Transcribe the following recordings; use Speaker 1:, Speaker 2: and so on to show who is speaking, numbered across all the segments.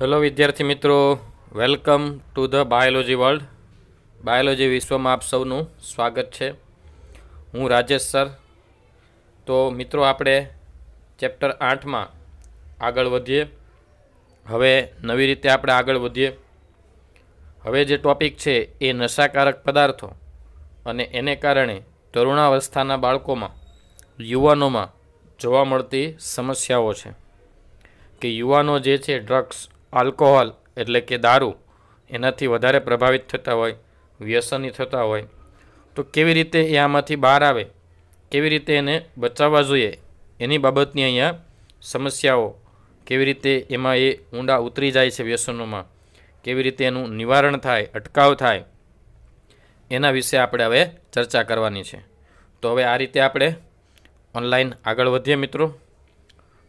Speaker 1: hello વિદ્યાર્થી મિત્રો welcome to the biology world biology વિશ્વમાં આપ સૌનું સ્વાગત છે હું રાજેશ સર તો મિત્રો આપણે ચેપ્ટર આઠમાં આગળ વધીએ હવે નવી રીતે આપણે આગળ વધીએ હવે જે ટૉપિક છે એ નશાકારક પદાર્થો અને એને કારણે તરુણાવસ્થાના બાળકોમાં યુવાનોમાં જોવા મળતી સમસ્યાઓ છે કે યુવાનો જે છે ડ્રગ્સ આલ્કોહોલ એટલે કે દારૂ એનાથી વધારે પ્રભાવિત થતા હોય વ્યસની થતા હોય તો કેવી રીતે એ આમાંથી બહાર આવે કેવી રીતે એને બચાવવા જોઈએ એની બાબતની અહીંયા સમસ્યાઓ કેવી રીતે એમાં એ ઊંડા ઉતરી જાય છે વ્યસનોમાં કેવી રીતે એનું નિવારણ થાય અટકાવ થાય એના વિશે આપણે હવે ચર્ચા કરવાની છે તો હવે આ રીતે આપણે ઓનલાઈન આગળ વધીએ મિત્રો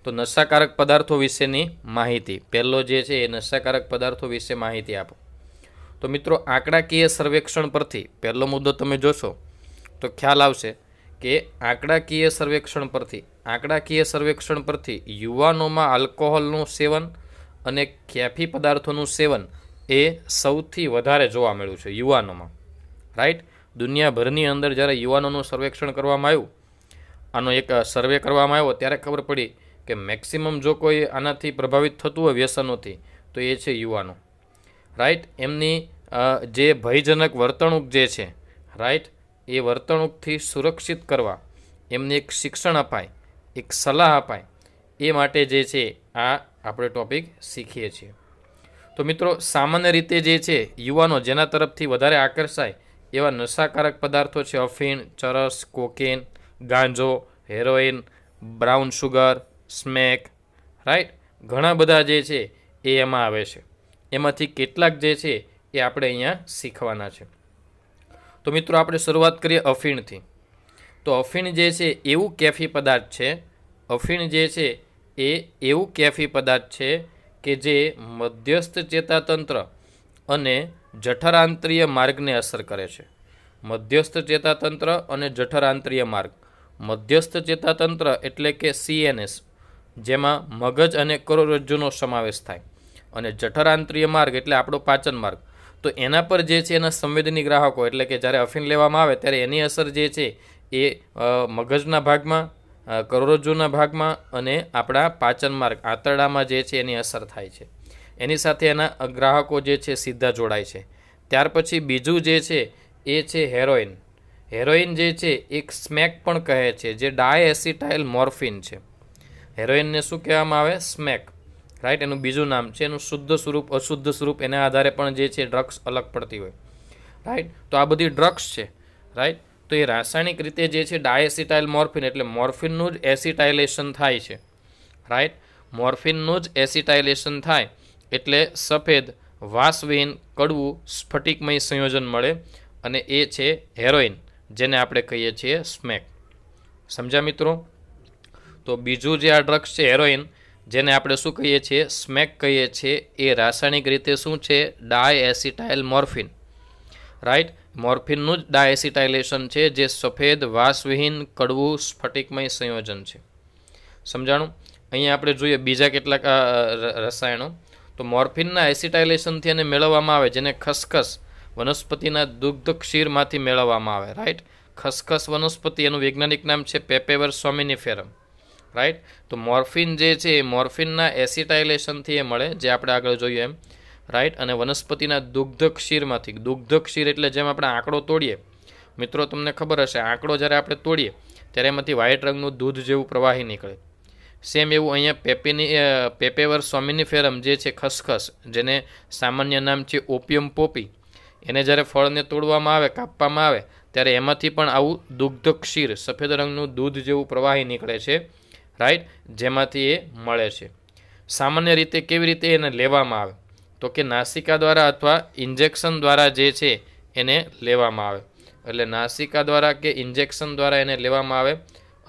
Speaker 1: તો નશાકારક પદાર્થો વિશેની માહિતી પહેલો જે છે એ નશાકારક પદાર્થો વિશે માહિતી આપો તો મિત્રો આંકડાકીય સર્વેક્ષણ પરથી પહેલો મુદ્દો તમે જોશો તો ખ્યાલ આવશે કે આંકડાકીય સર્વેક્ષણ પરથી આંકડાકીય સર્વેક્ષણ પરથી યુવાનોમાં આલ્કોહોલનું સેવન અને કેફી પદાર્થોનું સેવન એ સૌથી વધારે જોવા મળ્યું છે યુવાનોમાં રાઈટ દુનિયાભરની અંદર જ્યારે યુવાનોનું સર્વેક્ષણ કરવામાં આવ્યું આનો એક સર્વે કરવામાં આવ્યો ત્યારે ખબર પડી કે મેક્સિમમ જો કોઈ આનાથી પ્રભાવિત થતું હોય વ્યસનોથી તો એ છે યુવાનો રાઈટ એમની જે ભયજનક વર્તણૂક જે છે રાઈટ એ વર્તણૂકથી સુરક્ષિત કરવા એમને એક શિક્ષણ અપાય એક સલાહ અપાય એ માટે જે છે આ આપણે ટૉપિક શીખીએ છીએ તો મિત્રો સામાન્ય રીતે જે છે યુવાનો જેના તરફથી વધારે આકર્ષાય એવા નશાકારક પદાર્થો છે અફીણ ચરસ કોકેન ગાંજો heroin brown sugar smack right ઘણા બધા જે છે એ એમાં આવે છે એમાંથી કેટલાક જે છે એ આપણે અહીંયા શીખવાના છે તો મિત્રો આપણે શરૂઆત કરીએ અફીણથી તો અફીણ જે છે એવું કેફી પદાર્થ છે અફીણ જે છે એ એવું કેફી પદાર્થ છે કે જે મધ્યસ્થ ચેતાતંત્ર અને જઠરાંત્રિય માર્ગને અસર કરે છે મધ્યસ્થ ચેતાતંત્ર અને જઠરાંત્રિય માર્ગ મધ્યસ્થ ચેતાતંત્ર એટલે કે સીએનએસ જેમાં મગજ અને કરોડરજ્જુનો સમાવેશ થાય અને જઠરાંત્રિય માર્ગ એટલે આપણો પાચન માર્ગ તો એના પર જે છે એના સંવેદની ગ્રાહકો એટલે કે જ્યારે અફીણ લેવામાં આવે ત્યારે એની અસર જે છે એ મગજના ભાગમાં કરોડરજ્જુના ભાગમાં અને આપણા પાચન માર્ગ આંતરડામાં જે છે એની અસર થાય છે એની સાથે એના ગ્રાહકો જે છે સીધા જોડાય છે ત્યાર પછી બીજું જે છે એ છે હેરોઇન હેરોઇન જે છે એક સ્મેક પણ કહે છે જે ડાયએસિટાઇલ મોર્ફિન છે હેરોઇનને શું કહેવામાં આવે સ્મેક રાઈટ એનું બીજું નામ છે એનું શુદ્ધ સ્વરૂપ અશુદ્ધ સ્વરૂપ એના આધારે પણ જે છે ડ્રગ્સ અલગ પડતી હોય રાઈટ તો આ બધી ડ્રગ્સ છે રાઈટ તો એ રાસાયણિક રીતે જે છે ડાયસિટાઇલ મોર્ફિન એટલે મોર્ફિનનું જ એસિટાઇલેશન થાય છે રાઈટ મોર્ફિનનું જ એસિટાઇલેશન થાય એટલે સફેદ વાસવીન કડવું સ્ફટિકમય સંયોજન મળે અને એ છે હેરોઇન જેને આપણે કહીએ છીએ સ્મેક સમજ્યા મિત્રો તો બીજું જે આ ડ્રગ્સ છે હેરોઇન જેને આપણે શું કહીએ છીએ સ્મેક કહીએ છીએ એ રાસાયણિક રીતે શું છે ડાયએસિટાઇલ મોર્ફિન રાઈટ મોર્ફિનનું જ ડાયએસિટાઇલેશન છે જે સફેદ વાસવિહીન કડવું સ્ફટિકમય સંયોજન છે સમજાણું અહીંયા આપણે જોઈએ બીજા કેટલાક રસાયણો તો મોર્ફિનના એસિટાઇલેશનથી એને મેળવવામાં આવે જેને ખસખસ વનસ્પતિના દુગ્ધ ક્ષીરમાંથી મેળવવામાં આવે રાઇટ ખસખસ વનસ્પતિ એનું વૈજ્ઞાનિક નામ છે પેપેવર સ્વામિની ફેરમ રાઈટ તો મોર્ફિન જે છે એ મોર્ફિનના એસિટાઇલેશનથી એ મળે જે આપણે આગળ જોઈએ એમ રાઈટ અને વનસ્પતિના દુગ્ધ ક્ષીરમાંથી દુગ્ધ ક્ષીર એટલે જેમ આપણે આંકડો તોડીએ મિત્રો તમને ખબર હશે આંકડો જ્યારે આપણે તોડીએ ત્યારે એમાંથી વ્હાઇટ રંગનું દૂધ જેવું પ્રવાહી નીકળે સેમ એવું અહીંયા પેપીની પેપેવર સોમિનિફેરમ જે છે ખસખસ જેને સામાન્ય નામ છે ઓપિયમ પોપી એને જ્યારે ફળને તોડવામાં આવે કાપવામાં આવે ત્યારે એમાંથી પણ આવું દુગ્ધ ક્ષીર સફેદ રંગનું દૂધ જેવું પ્રવાહી નીકળે છે રાઈટ જેમાંથી એ મળે છે સામાન્ય રીતે કેવી રીતે એને લેવામાં આવે તો કે નાસિકા દ્વારા અથવા ઇન્જેક્શન દ્વારા જે છે એને લેવામાં આવે એટલે નાસિકા દ્વારા કે ઇન્જેક્શન દ્વારા એને લેવામાં આવે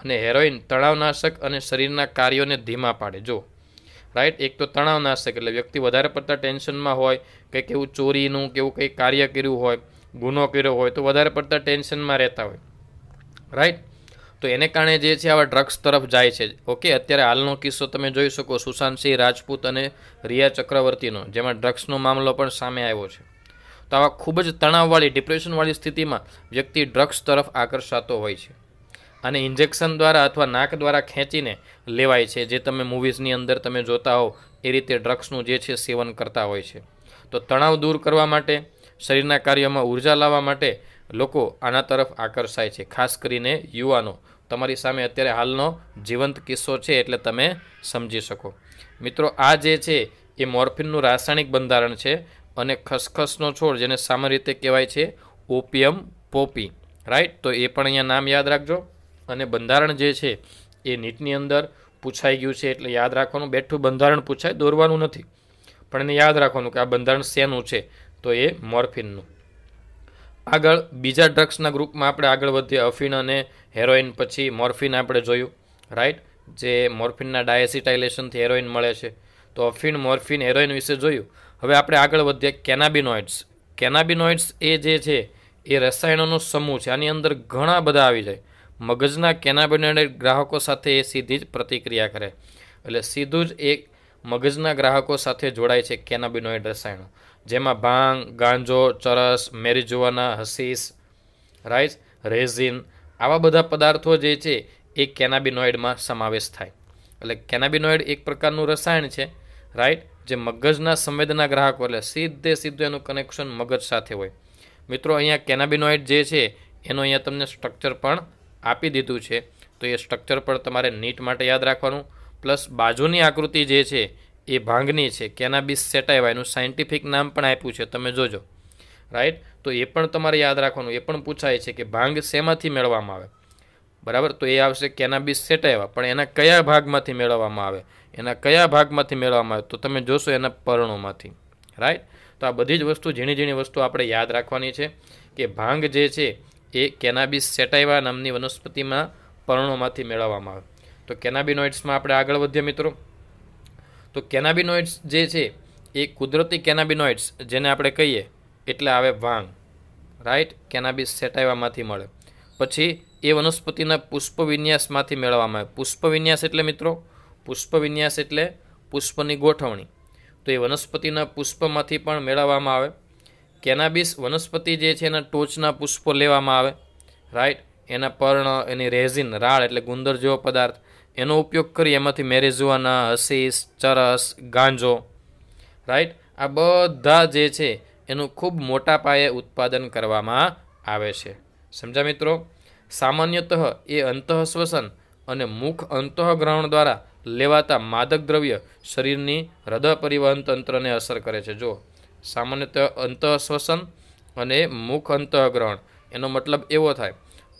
Speaker 1: અને હેરોઇન તણાવનાશક અને શરીરના કાર્યોને ધીમા પાડે જો રાઈટ એક તો તણાવનાશક એટલે વ્યક્તિ વધારે પડતા ટેન્શનમાં હોય કે કેવું ચોરીનું કે એવું કંઈ કાર્ય કર્યું હોય ગુનો કર્યો હોય તો વધારે પડતા ટેન્શનમાં રહેતા હોય રાઈટ તો એને કારણે જે છે આવા ડ્રગ્સ તરફ જાય છે ઓકે અત્યારે હાલનો કિસ્સો તમે જોઈ શકો સુશાંત સિંહ રાજપૂત અને રિયા ચક્રવર્તીનો જેમાં ડ્રગ્સનો મામલો પણ સામે આવ્યો છે તો આવા ખૂબ જ તણાવવાળી ડિપ્રેશનવાળી સ્થિતિમાં વ્યક્તિ ડ્રગ્સ તરફ આકર્ષાતો હોય છે અને ઇન્જેક્શન દ્વારા અથવા નાક દ્વારા ખેંચીને લેવાય છે જે તમે મૂવીઝની અંદર તમે જોતા હો એ રીતે ડ્રગ્સનું જે છે સેવન કરતા હોય છે તો તણાવ દૂર કરવા માટે શરીરના કાર્યમાં ઉર્જા લાવવા માટે લોકો આના તરફ આકર્ષાય છે ખાસ કરીને યુવાનો તમારી સામે અત્યારે હાલનો જીવંત કિસ્સો છે એટલે તમે સમજી શકો મિત્રો આ જે છે એ મોર્ફિનનું રાસાયણિક બંધારણ છે અને ખસખસનો છોડ જેને સામાન્ય રીતે કહેવાય છે ઓપિયમ પોપી રાઈટ તો એ પણ અહીંયા નામ યાદ રાખજો અને બંધારણ જે છે એ નીટની અંદર પૂછાઈ ગયું છે એટલે યાદ રાખવાનું બેઠું બંધારણ પૂછાય દોરવાનું નથી પણ એને યાદ રાખવાનું કે આ બંધારણ શેનું છે તો એ મોર્ફિનનું આગળ બીજા ડ્રગ્સના ગ્રુપમાં આપણે આગળ વધીએ અફીન અને હેરોઇન પછી મોર્ફિન આપણે જોયું રાઈટ જે મોર્ફિનના ડાયસિટાઇલેશનથી હેરોઇન મળે છે તો અફીન મોર્ફિન હેરોઇન વિશે જોયું હવે આપણે આગળ વધીએ કેનાબિનોઇડ્સ કેનાબિનોઇડ્સ એ જે છે એ રસાયણોનો સમૂહ છે આની અંદર ઘણા બધા આવી જાય મગજના કેનાબિનોઇડ ગ્રાહકો સાથે એ સીધી જ પ્રતિક્રિયા કરે એટલે સીધું જ એક મગજના ગ્રાહકો સાથે જોડાય છે કેનાબિનોઇડ રસાયણો જેમાં ભાંગ ગાંજો ચરસ મેરીજુવાના હસીસ રાઈસ રેઝિન આવા બધા પદાર્થો જે છે એ કેનાબિનોઇડમાં સમાવેશ થાય એટલે કેનાબિનોઇડ એક પ્રકારનું રસાયણ છે રાઈટ જે મગજના સંવેદના ગ્રાહકો એટલે સીધે સીધે એનું કનેક્શન મગજ સાથે હોય મિત્રો અહીંયા કેનાબિનોઇડ જે છે એનું અહીંયા તમને સ્ટ્રક્ચર પણ આપી દીધું છે તો એ સ્ટ્રક્ચર પણ તમારે નીટ માટે યાદ રાખવાનું પ્લસ બાજુની આકૃતિ જે છે એ ભાંગની છે કેનાબિસ સેટાઈવા એનું સાયન્ટિફિક નામ પણ આપ્યું છે તમે જોજો રાઈટ તો એ પણ તમારે યાદ રાખવાનું એ પણ પૂછાય છે કે ભાંગ શેમાંથી મેળવવામાં આવે બરાબર તો એ આવશે કેનાબિસ સેટાઈવા પણ એના કયા ભાગમાંથી મેળવવામાં આવે એના કયા ભાગમાંથી મેળવવામાં આવે તો તમે જોશો એના પર્ણોમાંથી રાઈટ તો આ બધી જ વસ્તુ ઝીણી ઝીણી વસ્તુ આપણે યાદ રાખવાની છે કે ભાંગ જે છે એ કેનાબિસ સેટાઈવા નામની વનસ્પતિમાં પર્ણોમાંથી મેળવવામાં આવે તો કેનાબિનોઇડ્સમાં આપણે આગળ વધીએ મિત્રો તો કેનાબિનોઇડ્સ જે છે એ કુદરતી કેનાબિનોઇડ્સ જેને આપણે કહીએ એટલે આવે ભાંગ રાઈટ કેનાબિસ સેટાઈવામાંથી મળે પછી એ વનસ્પતિના પુષ્પ વિન્યાસમાંથી મેળવવામાં આવે પુષ્પ વિન્યાસ એટલે મિત્રો પુષ્પ વિન્યાસ એટલે પુષ્પની ગોઠવણી તો એ વનસ્પતિના પુષ્પમાંથી પણ મેળવવામાં આવે કેનાબિસ વનસ્પતિ જે છે એના ટોચના પુષ્પો લેવામાં આવે રાઈટ એના પર્ણ એની રેઝિન રાળ એટલે ગુંદર જેવો પદાર્થ એનો ઉપયોગ કરી એમાંથી મેરેઝુઆના હસીસ ચરસ ગાંજો રાઈટ આ બધા જે છે એનું ખૂબ મોટા પાયે ઉત્પાદન કરવામાં આવે છે સમજા મિત્રો સામાન્યતઃ એ અંતઃશ્વસન અને મુખ અંતઃગ્રહણ દ્વારા લેવાતા માદક દ્રવ્ય શરીરની હૃદય પરિવહન તંત્રને અસર કરે છે જો સામાન્યત અંતઃશ્વસન અને મુખ અંતઃગ્રહણ એનો મતલબ એવો થાય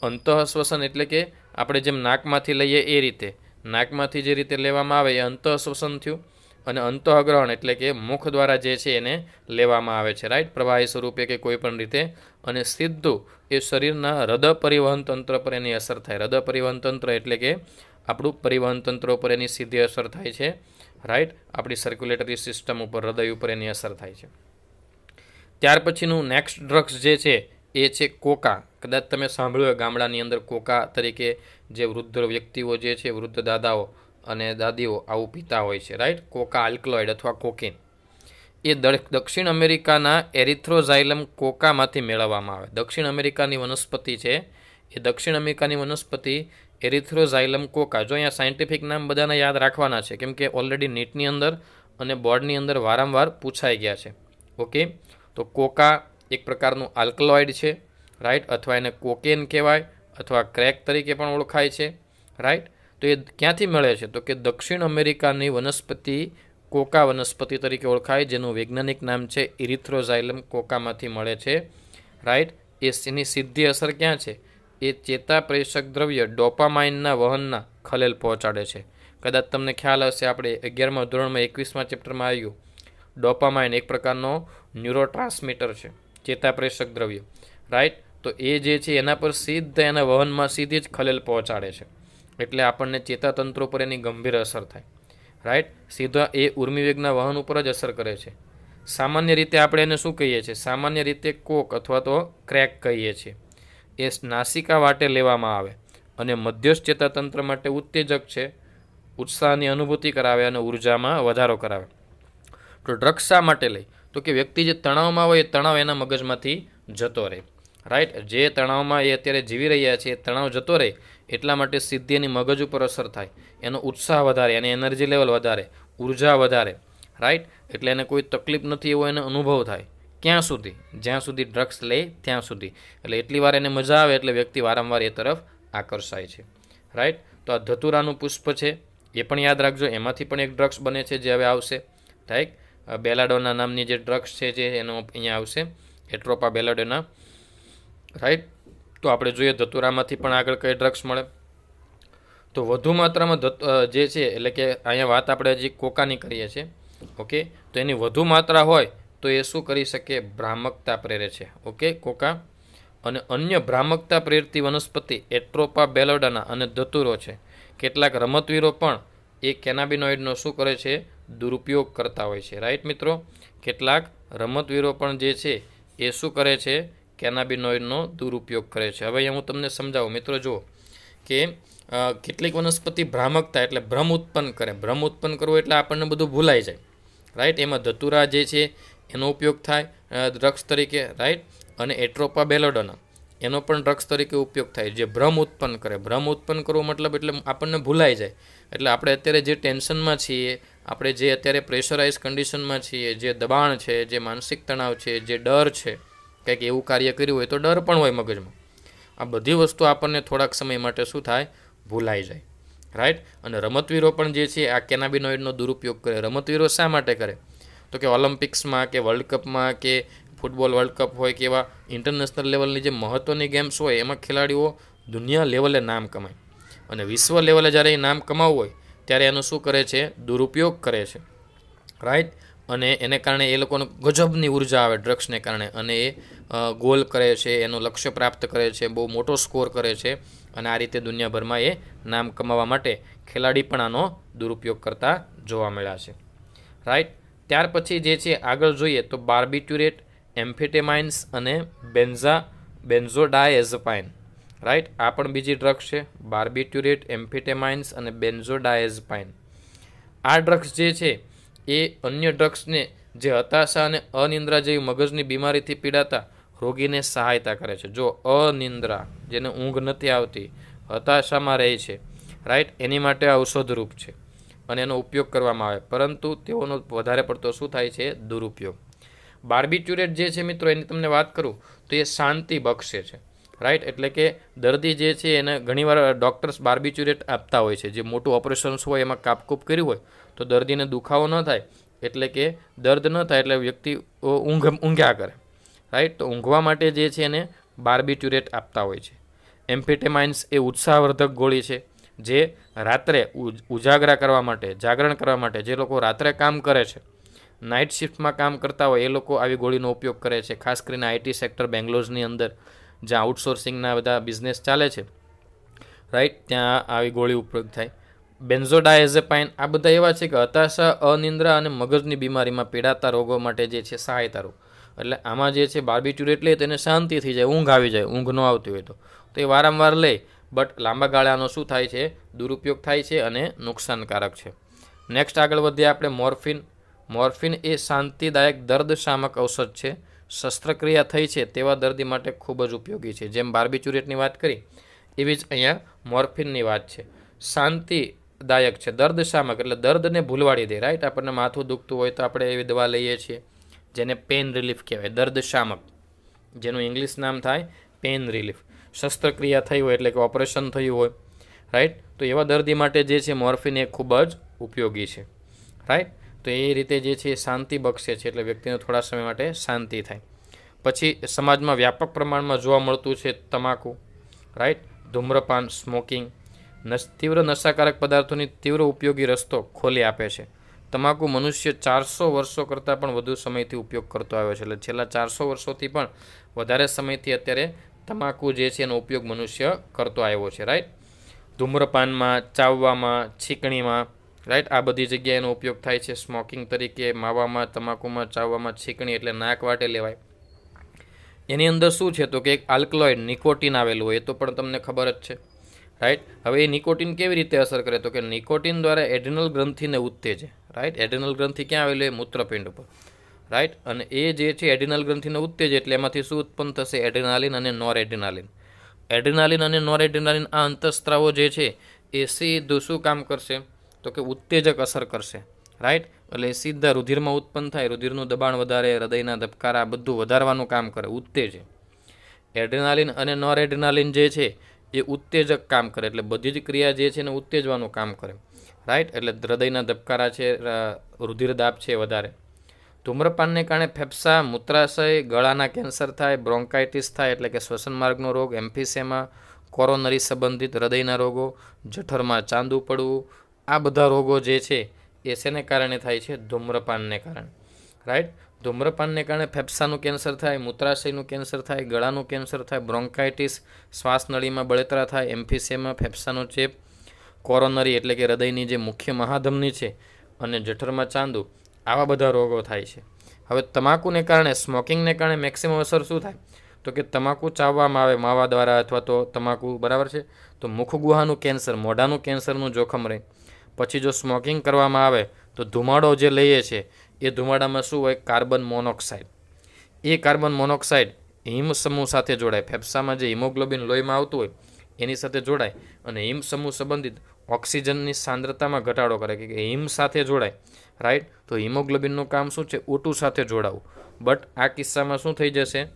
Speaker 1: અંતઃશ્વસન એટલે કે આપણે જેમ નાકમાંથી લઈએ એ રીતે નાકમાંથી જે રીતે લેવામાં આવે એ અંતઃશ્વસન થયું અને અંતઃગ્રહણ એટલે કે મુખ દ્વારા જે છે એને લેવામાં આવે છે રાઈટ પ્રવાહી સ્વરૂપે કે કોઈપણ રીતે અને સીધું એ શરીરના હૃદય પરિવહન તંત્ર પર એની અસર થાય હૃદય પરિવહન તંત્ર એટલે કે આપણું પરિવહન તંત્ર ઉપર એની સીધી અસર થાય છે રાઈટ આપણી સર્ક્યુલેટરી સિસ્ટમ ઉપર હૃદય ઉપર એની અસર થાય છે ત્યાર પછીનું નેક્સ્ટ ડ્રગ્સ જે છે એ છે કોકા કદાચ તમે સાંભળ્યું ગામડાની અંદર કોકા તરીકે જે વૃદ્ધ વ્યક્તિઓ જે છે વૃદ્ધ દાદાઓ અને દાદીઓ આવું પીતા હોય છે રાઈટ કોકા આલ્કલોઇડ અથવા કોકીન એ દક્ષિણ અમેરિકાના એરિથ્રોઝાઇલમ કોકામાંથી મેળવવામાં આવે દક્ષિણ અમેરિકાની વનસ્પતિ છે એ દક્ષિણ અમેરિકાની વનસ્પતિ એરિથ્રોઝાઇલમ કોકા જો અહીંયા સાયન્ટિફિક નામ બધાને યાદ રાખવાના છે કેમ કે ઓલરેડી નીટની અંદર અને બોર્ડની અંદર વારંવાર પૂછાઈ ગયા છે ઓકે તો કોકા એક પ્રકારનું આલ્કલોઇડ છે રાઈટ અથવા એને કોકેન કહેવાય અથવા ક્રેક તરીકે પણ ઓળખાય છે રાઈટ તો એ ક્યાંથી મળે છે તો કે દક્ષિણ અમેરિકાની વનસ્પતિ કોકા વનસ્પતિ તરીકે ઓળખાય જેનું વૈજ્ઞાનિક નામ છે ઇરિથ્રોઝાઇલમ કોકામાંથી મળે છે રાઈટ એની સીધી અસર ક્યાં છે એ ચેતાપ્રેષક દ્રવ્ય ડોપામાઇનના વહનના ખલેલ પહોંચાડે છે કદાચ તમને ખ્યાલ હશે આપણે અગિયારમા ધોરણમાં એકવીસમાં ચેપ્ટરમાં આવ્યું ડોપામાઇન એક પ્રકારનો ન્યુરો ટ્રાન્સમીટર છે ચેતાપ્રેષક દ્રવ્ય રાઈટ તો એ જે છે એના પર સીધા એના વહનમાં સીધી જ ખલેલ પહોંચાડે છે એટલે આપણને ચેતાતંત્રો પર એની ગંભીર અસર થાય રાઈટ સીધા એ ઉર્મિવેગના વહન ઉપર જ અસર કરે છે સામાન્ય રીતે આપણે એને શું કહીએ છીએ સામાન્ય રીતે કોક અથવા તો ક્રેક કહીએ છીએ એ નાસિકા વાટે લેવામાં આવે અને મધ્યસ્થ ચેતાતંત્ર માટે ઉત્તેજક છે ઉત્સાહની અનુભૂતિ કરાવે અને ઉર્જામાં વધારો કરાવે તો ડ્રગ્સ શા માટે લઈ તો કે વ્યક્તિ જે તણાવમાં હોય એ તણાવ એના મગજમાંથી જતો રહે રાઈટ જે તણાવમાં એ અત્યારે જીવી રહ્યા છે એ તણાવ જતો રહે એટલા માટે સિદ્ધિ એની મગજ ઉપર અસર થાય એનો ઉત્સાહ વધારે એની એનર્જી લેવલ વધારે ઉર્જા વધારે રાઈટ એટલે એને કોઈ તકલીફ નથી એવો એને અનુભવ થાય ક્યાં સુધી જ્યાં સુધી ડ્રગ્સ લે ત્યાં સુધી એટલે એટલી વાર એને મજા આવે એટલે વ્યક્તિ વારંવાર એ તરફ આકર્ષાય છે રાઈટ તો આ ધતુરાનું પુષ્પ છે એ પણ યાદ રાખજો એમાંથી પણ એક ડ્રગ્સ બને છે જે હવે આવશે રાઈટ બેલાડોના નામની જે ડ્રગ્સ છે જે એનો અહીંયા આવશે એટ્રોપા બેલાડોના રાઈટ તો આપણે જોઈએ ધતુરામાંથી પણ આગળ કઈ ડ્રગ્સ મળે તો વધુ માત્રામાં જે છે એટલે કે અહીંયા વાત આપણે હજી કોકાની કરીએ છીએ ઓકે તો એની વધુ માત્રા હોય તો એ શું કરી શકે ભ્રામકતા પ્રેરે છે ઓકે કોકા અને અન્ય ભ્રામકતા પ્રેરતી વનસ્પતિ એટ્રોપા બેલોડાના અને ધતુરો છે કેટલાક રમતવીરો પણ એ કેનાબિનોઇડનો શું કરે છે દુરુપયોગ કરતા હોય છે રાઈટ મિત્રો કેટલાક રમતવીરો પણ જે છે એ શું કરે છે કેનાબિનોઇડનો દુરુપયોગ કરે છે હવે હું તમને સમજાવું મિત્રો જુઓ કે કેટલીક વનસ્પતિ ભ્રામકતા એટલે ભ્રમ ઉત્પન્ન કરે ભ્રમ ઉત્પન્ન કરવો એટલે આપણને બધું ભૂલાઈ જાય રાઈટ એમાં ધતુરા જે છે એનો ઉપયોગ થાય ડ્રગ્સ તરીકે રાઈટ અને એટ્રોપા બેલોડોના એનો પણ ડ્રગ્સ તરીકે ઉપયોગ થાય જે ભ્રમ ઉત્પન્ન કરે ભ્રમ ઉત્પન્ન કરવો મતલબ એટલે આપણને ભૂલાઈ જાય એટલે આપણે અત્યારે જે ટેન્શનમાં છીએ આપણે જે અત્યારે પ્રેશરાઇઝ કન્ડિશનમાં છીએ જે દબાણ છે જે માનસિક તણાવ છે જે ડર છે કંઈક એવું કાર્ય કર્યું હોય તો ડર પણ હોય મગજમાં આ બધી વસ્તુ આપણને થોડાક સમય માટે શું થાય ભૂલાઈ જાય રાઈટ અને રમતવીરો પણ જે છે આ કેનાબિનોઇડનો દુરુપયોગ કરે રમતવીરો શા માટે કરે તો કે ઓલિમ્પિક્સમાં કે વર્લ્ડ કપમાં કે ફૂટબોલ વર્લ્ડ કપ હોય કે એવા ઇન્ટરનેશનલ લેવલની જે મહત્ત્વની ગેમ્સ હોય એમાં ખેલાડીઓ દુનિયા લેવલે નામ કમાય અને વિશ્વ લેવલે જ્યારે એ નામ કમાવવું હોય ત્યારે એનો શું કરે છે દુરુપયોગ કરે છે રાઈટ અને એને કારણે એ લોકોને ગજબની ઉર્જા આવે ડ્રગ્સને કારણે અને એ ગોલ કરે છે એનું લક્ષ્ય પ્રાપ્ત કરે છે બહુ મોટો સ્કોર કરે છે અને આ રીતે દુનિયાભરમાં એ નામ કમાવા માટે ખેલાડી પણ આનો દુરુપયોગ કરતા જોવા મળ્યા છે રાઈટ ત્યાર પછી જે છે આગળ જોઈએ તો બાર્બિટ્યુરેટ એમ્ફેટેમાઇન્સ અને બેન્ઝા બેન્ઝોડાએઝપાઇન રાઈટ આ પણ બીજી ડ્રગ્સ છે બાર્બિટ્યુરેટ એમ્ફેટેમાઇન્સ અને બેન્ઝોડાએઝપાઇન આ ડ્રગ્સ જે છે એ અન્ય ડ્રગ્સને જે હતાશા અને અનિંદ્રા જેવી મગજની બીમારીથી પીડાતા રોગીને સહાયતા કરે છે જો અનિંદ્રા જેને ઊંઘ નથી આવતી હતાશામાં રહે છે રાઈટ એની માટે ઔષધરૂપ છે અને એનો ઉપયોગ કરવામાં આવે પરંતુ તેઓનો વધારે પડતો શું થાય છે દુરુપયોગ બાર્બીચ્યુરેટ જે છે મિત્રો એની તમને વાત કરું તો એ શાંતિ બક્ષે છે રાઈટ એટલે કે દર્દી જે છે એને ઘણીવાર ડૉક્ટર્સ બાર્બીચ્યુરેટ આપતા હોય છે જે મોટું ઓપરેશન્સ હોય એમાં કાપકૂપ કર્યું હોય તો દર્દીને દુખાવો ન થાય એટલે કે દર્દ ન થાય એટલે વ્યક્તિ ઊંઘ ઊંઘ્યા કરે રાઈટ તો ઊંઘવા માટે જે છે એને બાર્બીચ્યુરેટ આપતા હોય છે એમ્ફેટેમાઇન્સ એ ઉત્સાહવર્ધક ગોળી છે જે રાત્રે ઉજાગરા કરવા માટે જાગરણ કરવા માટે જે લોકો રાત્રે કામ કરે છે નાઇટ શિફ્ટમાં કામ કરતા હોય એ લોકો આવી ગોળીનો ઉપયોગ કરે છે ખાસ કરીને આઈટી સેક્ટર બેંગ્લોરની અંદર જ્યાં આઉટસોર્સિંગના બધા બિઝનેસ ચાલે છે રાઈટ ત્યાં આવી ગોળી ઉપયોગ થાય બેન્ઝોડાયઝેપાઇન આ બધા એવા છે કે હતાશા અનિંદ્રા અને મગજની બીમારીમાં પીડાતા રોગો માટે જે છે સહાયતા રોગ એટલે આમાં જે છે બાર્બીટ્યુરેટ લે તેને શાંતિ થઈ જાય ઊંઘ આવી જાય ઊંઘ ન આવતી હોય તો તો એ વારંવાર લે બટ લાંબા ગાળાનો શું થાય છે દુરુપયોગ થાય છે અને નુકસાનકારક છે નેક્સ્ટ આગળ વધીએ આપણે મોર્ફિન મોર્ફિન એ શાંતિદાયક દર્દ શામક ઔષધ છે શસ્ત્રક્રિયા થઈ છે તેવા દર્દી માટે ખૂબ જ ઉપયોગી છે જેમ બાર્બીચ્યુરેટની વાત કરી એવી જ અહીંયા મોર્ફિનની વાત છે શાંતિદાયક છે દર્દ શામક એટલે દર્દને ભૂલવાડી દે રાઈટ આપણને માથું દુખતું હોય તો આપણે એવી દવા લઈએ છીએ જેને પેન રિલીફ કહેવાય દર્દ શામક જેનું ઇંગ્લિશ નામ થાય પેન રિલીફ શસ્ત્રક્રિયા થઈ હોય એટલે કે ઓપરેશન થયું હોય રાઈટ તો એવા દર્દી માટે જે છે મોર્ફિન એ ખૂબ જ ઉપયોગી છે રાઈટ તો એ રીતે જે છે એ શાંતિ બક્ષે છે એટલે વ્યક્તિને થોડા સમય માટે શાંતિ થાય પછી સમાજમાં વ્યાપક પ્રમાણમાં જોવા મળતું છે તમાકુ રાઈટ ધૂમ્રપાન સ્મોકિંગ તીવ્ર નશાકારક પદાર્થોની તીવ્ર ઉપયોગી રસ્તો ખોલી આપે છે તમાકુ મનુષ્ય ચારસો વર્ષો કરતાં પણ વધુ સમયથી ઉપયોગ કરતો આવ્યો છે એટલે છેલ્લા ચારસો વર્ષોથી પણ વધારે સમયથી અત્યારે તમાકુ જે છે એનો ઉપયોગ મનુષ્ય કરતો આવ્યો છે રાઈટ ધૂમ્રપાનમાં ચાવવામાં છીકણીમાં રાઈટ આ બધી જગ્યાએનો ઉપયોગ થાય છે સ્મોકિંગ તરીકે માવામાં તમાકુમાં ચાવવામાં છીકણી એટલે નાક વાટે લેવાય એની અંદર શું છે તો કે એક આલ્કલોઇડ નિકોટિન આવેલું હોય એ તો પણ તમને ખબર જ છે રાઈટ હવે એ નિકોટિન કેવી રીતે અસર કરે તો કે નિકોટિન દ્વારા એડ્રિનલ ગ્રંથિને ઉત્તેજે રાઈટ એડ્રિનલ ગ્રંથિ ક્યાં આવેલું એ મૂત્રપિંડ ઉપર રાઈટ અને એ જે છે એડ્રિનલ ગ્રંથિને ઉત્તેજે એટલે એમાંથી શું ઉત્પન્ન થશે એડ્રિનાલિન અને નોર એડ્રિનાલિન એડ્રિનાલિન અને નોર એડ્રિનાલિન આ અંતસ્ત્રાવો જે છે એ સીધું શું કામ કરશે તો કે ઉત્તેજક અસર કરશે રાઈટ એટલે સીધા રુધિરમાં ઉત્પન્ન થાય રુધિરનું દબાણ વધારે હૃદયના ધબકારા બધું વધારવાનું કામ કરે ઉત્તેજે એડ્રિનાલિન અને નોર એડ્રિનાલિન જે છે એ ઉત્તેજક કામ કરે એટલે બધી જ ક્રિયા જે છે એને ઉત્તેજવાનું કામ કરે રાઈટ એટલે હૃદયના ધબકારા છે રુધિર દાબ છે વધારે ધૂમ્રપાનને કારણે ફેફસા મૂત્રાશય ગળાના કેન્સર થાય બ્રોન્કાઇટિસ થાય એટલે કે શ્વસન માર્ગનો રોગ એમ્ફિસેમા કોરોનરી સંબંધિત હૃદયના રોગો જઠરમાં ચાંદુ પડવું આ બધા રોગો જે છે એ શેને કારણે થાય છે ધૂમ્રપાનને કારણે રાઈટ ધૂમ્રપાનને કારણે ફેફસાનું કેન્સર થાય મૂત્રાશયનું કેન્સર થાય ગળાનું કેન્સર થાય બ્રોન્કાઇટિસ શ્વાસનળીમાં બળતરા થાય એમ્ફિસેમાં ફેફસાનો ચેપ કોરોનરી એટલે કે હૃદયની જે મુખ્ય મહાધમની છે અને જઠરમાં ચાંદુ આવા બધા રોગો થાય છે હવે તમાકુને કારણે સ્મોકિંગને કારણે મેક્સિમમ અસર શું થાય તો કે તમાકુ ચાવવામાં આવે માવા દ્વારા અથવા તો તમાકુ બરાબર છે તો મુખગુહાનું કેન્સર મોઢાનું કેન્સરનું જોખમ રહે પછી જો સ્મોકિંગ કરવામાં આવે તો ધુમાડો જે લઈએ છીએ એ ધુમાડામાં શું હોય કાર્બન મોનોક્સાઇડ એ કાર્બન મોનોક્સાઇડ હિમ સમૂહ સાથે જોડાય ફેફસામાં જે હિમોગ્લોબિન લોહીમાં આવતું હોય એની સાથે જોડાય અને હિમ સમૂહ સંબંધિત ઓક્સિજનની સાંદ્રતામાં ઘટાડો કરે કે હિમ સાથે જોડાય રાઈટ તો હિમોગ્લોબિનનું કામ શું છે ઓટુ સાથે જોડાવું બટ આ કિસ્સામાં શું થઈ જશે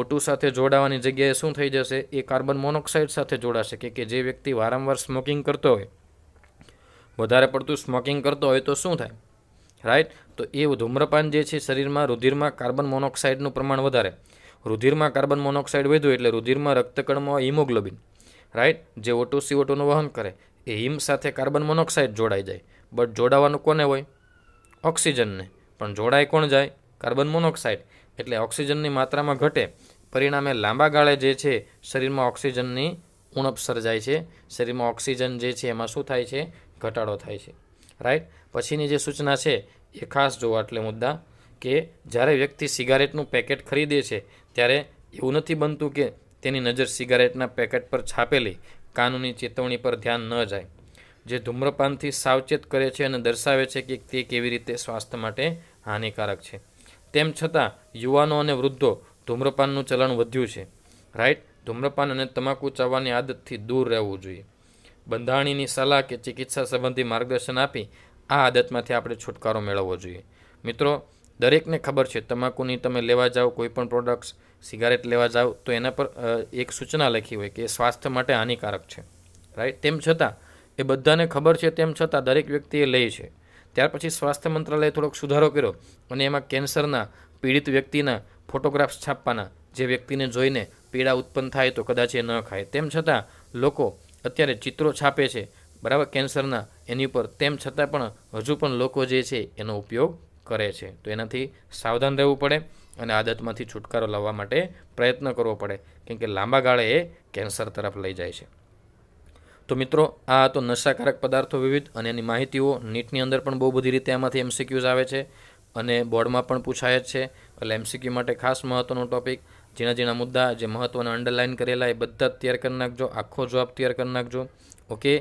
Speaker 1: ઓટુ સાથે જોડાવાની જગ્યાએ શું થઈ જશે એ કાર્બન મોનોક્સાઇડ સાથે જોડાશે કે જે વ્યક્તિ વારંવાર સ્મોકિંગ કરતો હોય વધારે પડતું સ્મોકિંગ કરતો હોય તો શું થાય રાઈટ તો એ ધૂમ્રપાન જે છે શરીરમાં રુધિરમાં કાર્બન મોનોક્સાઇડનું પ્રમાણ વધારે રુધિરમાં કાર્બન મોનોક્સાઇડ વધ્યું એટલે રુધિરમાં રક્તકણમાં હિમોગ્લોબિન રાઈટ જે ઓટો સી ઓટોનું વહન કરે એ હિમ સાથે કાર્બન મોનોક્સાઇડ જોડાઈ જાય બટ જોડાવાનું કોને હોય ઓક્સિજનને પણ જોડાય કોણ જાય કાર્બન મોનોક્સાઇડ એટલે ઓક્સિજનની માત્રામાં ઘટે પરિણામે લાંબા ગાળે જે છે શરીરમાં ઓક્સિજનની ઉણપ સર્જાય છે શરીરમાં ઓક્સિજન જે છે એમાં શું થાય છે ઘટાડો થાય છે રાઈટ પછીની જે સૂચના છે એ ખાસ જુઓ એટલે મુદ્દા કે જ્યારે વ્યક્તિ સિગારેટનું પેકેટ ખરીદે છે ત્યારે એવું નથી બનતું કે તેની નજર સિગારેટના પેકેટ પર છાપેલી કાનૂની ચેતવણી પર ધ્યાન ન જાય જે ધૂમ્રપાનથી સાવચેત કરે છે અને દર્શાવે છે કે તે કેવી રીતે સ્વાસ્થ્ય માટે હાનિકારક છે તેમ છતાં યુવાનો અને વૃદ્ધો ધૂમ્રપાનનું ચલણ વધ્યું છે રાઈટ ધૂમ્રપાન અને તમાકુ ચાવવાની આદતથી દૂર રહેવું જોઈએ બંધાણીની સલાહ કે ચિકિત્સા સંબંધી માર્ગદર્શન આપી આ આદતમાંથી આપણે છુટકારો મેળવવો જોઈએ મિત્રો દરેકને ખબર છે તમાકુની તમે લેવા જાઓ કોઈપણ પ્રોડક્ટ્સ સિગારેટ લેવા જાઓ તો એના પર એક સૂચના લખી હોય કે સ્વાસ્થ્ય માટે હાનિકારક છે રાઈટ તેમ છતાં એ બધાને ખબર છે તેમ છતાં દરેક વ્યક્તિએ લે છે ત્યાર પછી સ્વાસ્થ્ય મંત્રાલયે થોડોક સુધારો કર્યો અને એમાં કેન્સરના પીડિત વ્યક્તિના ફોટોગ્રાફ્સ છાપવાના જે વ્યક્તિને જોઈને પીડા ઉત્પન્ન થાય તો કદાચ એ ન ખાય તેમ છતાં લોકો અત્યારે ચિત્રો છાપે છે બરાબર કેન્સરના એની ઉપર તેમ છતાં પણ હજુ પણ લોકો જે છે એનો ઉપયોગ કરે છે તો એનાથી સાવધાન રહેવું પડે અને આદતમાંથી છુટકારો લાવવા માટે પ્રયત્ન કરવો પડે કેમ કે લાંબા ગાળે એ કેન્સર તરફ લઈ જાય છે તો મિત્રો આ તો નશાકારક પદાર્થો વિવિધ અને એની માહિતીઓ નીટની અંદર પણ બહુ બધી રીતે આમાંથી એમસીક્યુઝ આવે છે અને બોર્ડમાં પણ પૂછાય જ છે એટલે એમસીક્યુ માટે ખાસ મહત્ત્વનો ટોપિક જેના જેના મુદ્દા જે મહત્ત્વના અંડરલાઇન કરેલા એ બધા તૈયાર કરી નાખજો આખો જવાબ તૈયાર કરી નાખજો ઓકે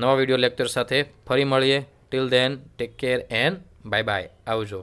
Speaker 1: નવા વિડીયો લેક્ચર સાથે ફરી મળીએ till then take care and bye bye આવજો